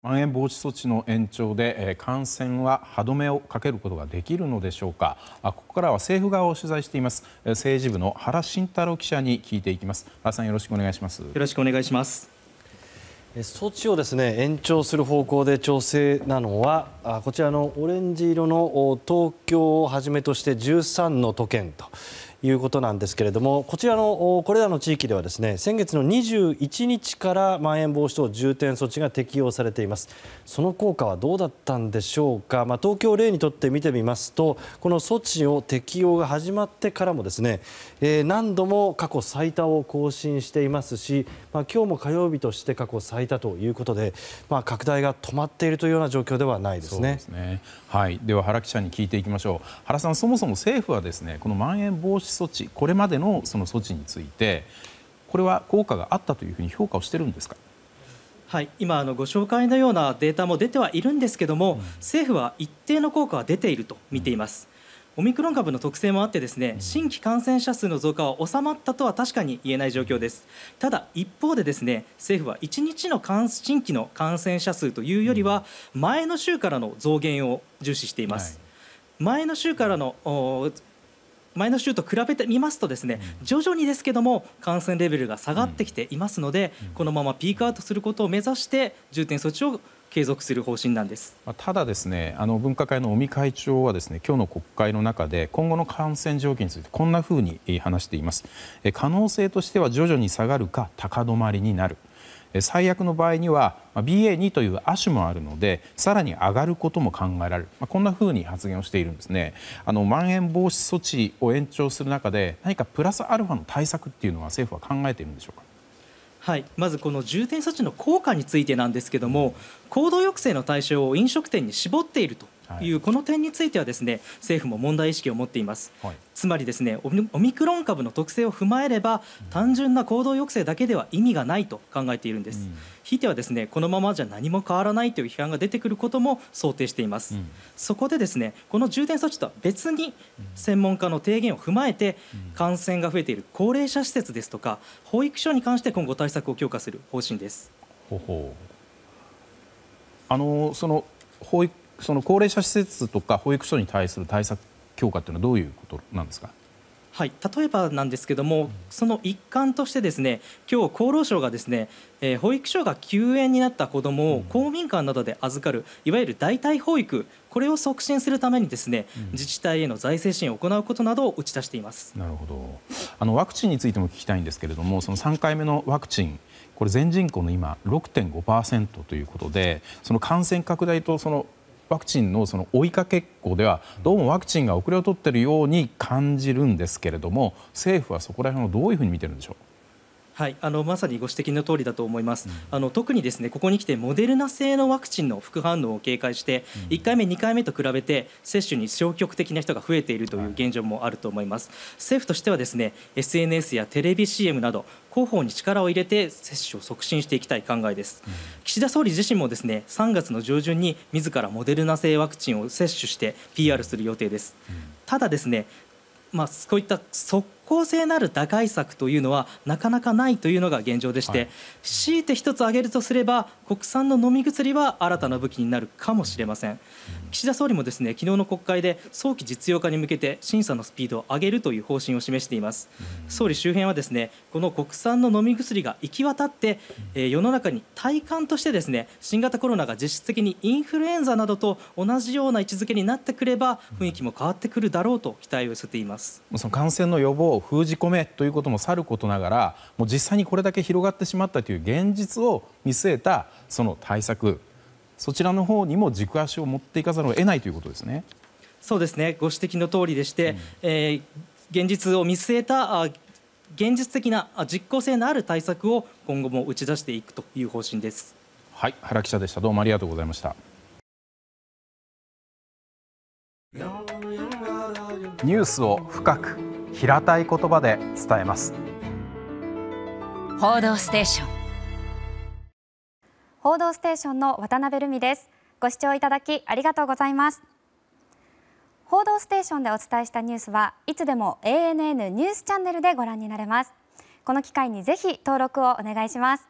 まん延防止措置の延長で感染は歯止めをかけることができるのでしょうかここからは政府側を取材しています政治部の原慎太郎記者に聞いていきます原さんよろしくお願いしますよろしくお願いします措置をですね延長する方向で調整なのはこちらのオレンジ色の東京をはじめとして13の都県ということなんですけれどもこちらのこれらの地域では先月の21日からまん延防止等重点措置が適用されています。その効果はどうだったんでしょうかま東京を例にとって見てみますとこの措置を適用が始まってからもですね、え何度も過去最多を更新していますしまあ、今日も火曜日として過去最多ということでま拡大が止まっているというような状況ではないですね。では原記者に聞いていきましょう。原さん、そもそも政府はですねこのまん延防止措置これまでの措置についてこれは効果があったと評価をしているんですか。今、ご紹介のようなデータも出てはいるんですけども、政府は一定の効果は出ていると見ています。オミクロン株の特性もあってですね新規感染者数の増加は収まったとは確かに言えない状況ですただ一方でですね政府は1日の新規の感染者数というよりは前の週からの増減を重視しています、はい前の週からの前の週と比べてみますとですね徐々にですけども感染レベルが下がってきていますので、このままピークアウトすることを目指して重点措置を継続する方針なんですただです、ね、あの分科会の尾身会長はですね今日の国会の中で今後の感染状況についてこんなふうに話しています可能性としては徐々に下がるか高止まりになる最悪の場合には ＢＡ.2 という亜種もあるのでさらに上がることも考えられるこんなふうに発言をしているんですね。まん延防止措置を延長する中で何かプラスアルファの対策というのは政府は考えているんでしょうか。はい、まずこの重点措置の効果についてなんですけども行動抑制の対象を飲食店に絞っているという、この点についてはですね政府も問題意識を持っています、はい、つまりですねオミクロン株の特性を踏まえれば単純な行動抑制だけでは意味がないと考えているんです、うん、ひいてはですねこのままじゃ何も変わらないという批判が出てくることも想定しています、うん、そこでですねこの重点措置とは別に専門家の提言を踏まえて感染が増えている高齢者施設ですとか保育所に関して今後対策を強化する方針ですほほあのその保育高齢者施設とか保育所に対する対策強化というのはどういうことなんですか。はい、例えばなんですけども、その一環としてですね今日厚労省がですね、えー、保育所が休園になった子どもを公民館などで預かるいわゆる代替保育これを促進するためにですね自治体への財政支援を行うことなどを打ち出しています、なるほどあのワクチンについても聞きたいんですけれどもその3回目のワクチンこれ全人口の今6.5%ということでその感染拡大とそのワクチンの追いかけっこではどうもワクチンが後れを取っているように感じるんですけれども政府はそこら辺をどういうふうに見ているんでしょう。はい、あのまさにご指摘の通りだと思います。うん、あの特にですねここに来てモデルナ製のワクチンの副反応を警戒して、うん、1回目2回目と比べて接種に消極的な人が増えているという現状もあると思います。はい、政府としてはですね SNS やテレビ CM など広報に力を入れて接種を促進していきたい考えです、うん、岸田総理自身もですね3月の上旬に自らモデルナ製ワクチンを接種して PR する予定です、ただですねまあ、ういった効性なる打開策というのはなかなかないというのが現状でして、はい、強いて1つ挙げるとすれば国産の飲み薬は新たな武器になるかもしれません岸田総理もですね昨日の国会で早期実用化に向けて審査のスピードを上げるという方針を示しています総理周辺はですねこの国産の飲み薬が行き渡って、えー、世の中に体感としてですね新型コロナが実質的にインフルエンザなどと同じような位置づけになってくれば雰囲気も変わってくるだろうと期待を寄せていますその感染の予防を封じ込めということもさることながら実際にこれだけ広がってしまったという現実を見据えた対策そちらのほうにも軸足を持っていかざるを得ないということですね。そうですねご指摘のとおりでして、うん、えー、現実を見据えた現実的な実効性のある対策を今後も打ち出していくという方針です。はい、原記者でした。どうもありがとうございました。ニュースを深く平たい言葉で伝えます報道ステーション報道ステーションの渡辺瑠美ですご視聴いただきありがとうございます報道ステーションでお伝えしたニュースはいつでも ANN ニュースチャンネルでご覧になれますこの機会にぜひ登録をお願いします